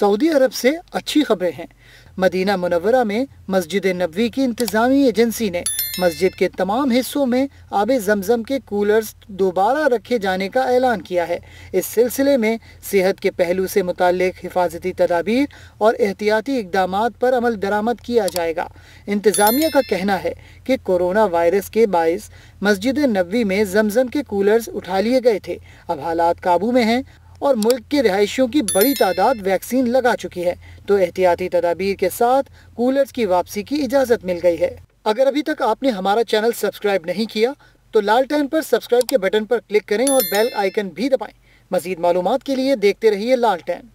Saudi अरब से अच्छी खबरें हैं मदीना मुनवरा में मस्जिद नबी की इंतज़ामी एजेंसी ने मस्जिद के तमाम हिस्सों में आब जमजम के कूलर्स दोबारा रखे जाने का ऐलान किया है इस सिलसिले में सेहत के पहलू से मुतल हिफाजती तदाबीर और एहतियाती इकदाम पर अमल दरामद किया जाएगा इंतज़ामिया का कहना है कि कोरोना वायरस के बायस मस्जिद नबी में जमजम के कूलर्स उठा लिए गए थे अब हालात काबू में हैं और मुल्क के रिहायशियों की बड़ी तादाद वैक्सीन लगा चुकी है तो एहतियाती तदाबीर के साथ कूलर्स की वापसी की इजाज़त मिल गई है अगर अभी तक आपने हमारा चैनल सब्सक्राइब नहीं किया तो लाल टैन पर सब्सक्राइब के बटन पर क्लिक करें और बेल आइकन भी दबाएं मजीद मालूम के लिए देखते रहिए लाल टैन